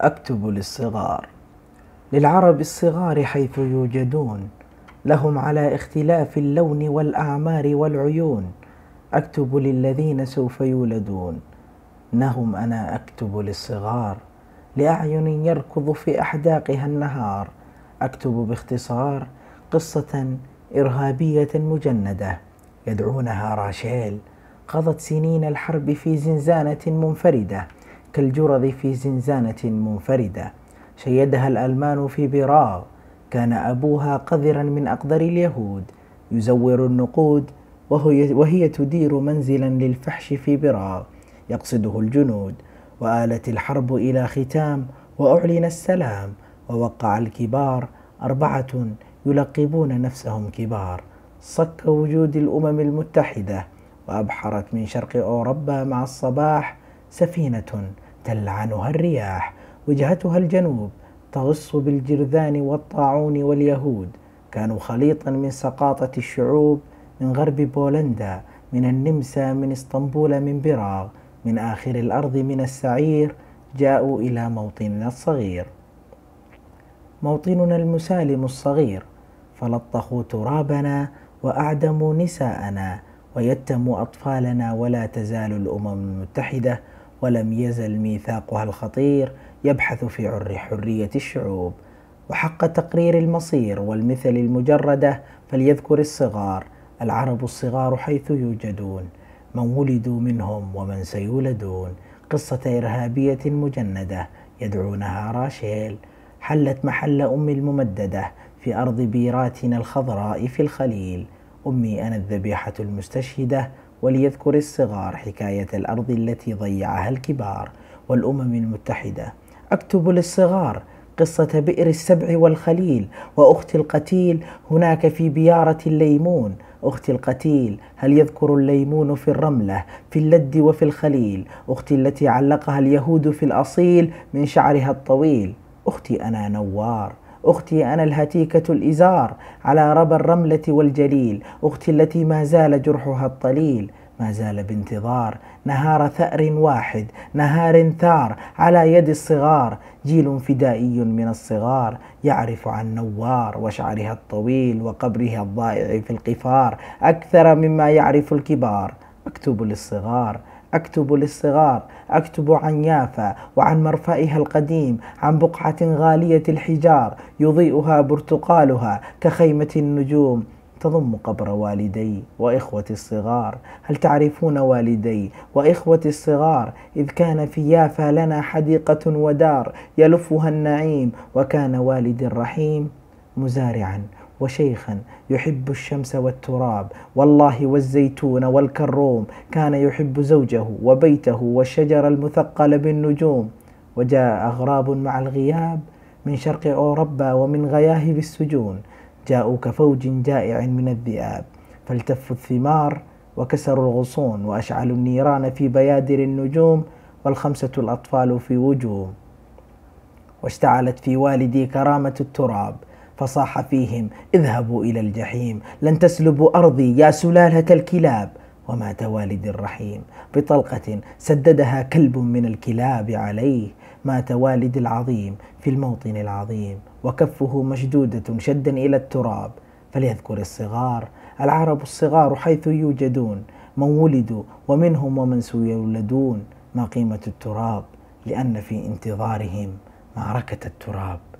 أكتب للصغار للعرب الصغار حيث يوجدون لهم على اختلاف اللون والأعمار والعيون أكتب للذين سوف يولدون نهم أنا أكتب للصغار لأعين يركض في أحداقها النهار أكتب باختصار قصة إرهابية مجندة يدعونها راشيل قضت سنين الحرب في زنزانة منفردة كالجرذ في زنزانة منفردة شيدها الألمان في براغ كان أبوها قذرا من أقدر اليهود يزور النقود وهي, وهي تدير منزلا للفحش في براغ يقصده الجنود وآلت الحرب إلى ختام وأعلن السلام ووقع الكبار أربعة يلقبون نفسهم كبار صك وجود الأمم المتحدة وأبحرت من شرق أوروبا مع الصباح سفينة تلعنها الرياح وجهتها الجنوب تغص بالجرذان والطاعون واليهود كانوا خليطا من سقاطة الشعوب من غرب بولندا من النمسا من اسطنبول من براغ من آخر الأرض من السعير جاءوا إلى موطننا الصغير موطننا المسالم الصغير فلطخوا ترابنا وأعدموا نساءنا ويتموا أطفالنا ولا تزال الأمم المتحدة ولم يزل ميثاقها الخطير يبحث في عر حرية الشعوب وحق تقرير المصير والمثل المجردة فليذكر الصغار العرب الصغار حيث يوجدون من ولدوا منهم ومن سيولدون قصة إرهابية مجندة يدعونها راشيل حلت محل أمي الممددة في أرض بيراتنا الخضراء في الخليل أمي أنا الذبيحة المستشهدة وليذكر الصغار حكاية الأرض التي ضيعها الكبار والأمم المتحدة أكتب للصغار قصة بئر السبع والخليل وأخت القتيل هناك في بيارة الليمون أختي القتيل هل يذكر الليمون في الرملة في اللد وفي الخليل أختي التي علقها اليهود في الأصيل من شعرها الطويل أختي أنا نوار أختي أنا الهتيكة الإزار على ربى الرملة والجليل أختي التي ما زال جرحها الطليل ما زال بانتظار نهار ثأر واحد نهار ثار على يد الصغار جيل فدائي من الصغار يعرف عن نوار وشعرها الطويل وقبرها الضائع في القفار أكثر مما يعرف الكبار مكتوب للصغار أكتب للصغار أكتب عن يافا وعن مرفأها القديم عن بقعة غالية الحجار يضيئها برتقالها كخيمة النجوم تضم قبر والدي واخوتي الصغار هل تعرفون والدي واخوتي الصغار اذ كان في يافا لنا حديقه ودار يلفها النعيم وكان والدي الرحيم مزارعا وشيخا يحب الشمس والتراب والله والزيتون والكروم كان يحب زوجه وبيته والشجر المثقل بالنجوم وجاء أغراب مع الغياب من شرق أوروبا ومن غياهب السجون جاءوا كفوج جائع من الذئاب فالتفوا الثمار وكسروا الغصون وأشعلوا النيران في بيادر النجوم والخمسة الأطفال في وجوه واشتعلت في والدي كرامة التراب فصاح فيهم اذهبوا إلى الجحيم لن تسلبوا أرضي يا سلالة الكلاب ومات والد الرحيم بطلقة سددها كلب من الكلاب عليه مات والد العظيم في الموطن العظيم وكفه مشدودة شدا إلى التراب فليذكر الصغار العرب الصغار حيث يوجدون من ولدوا ومنهم ومن سيولدون ما قيمة التراب لأن في انتظارهم معركة التراب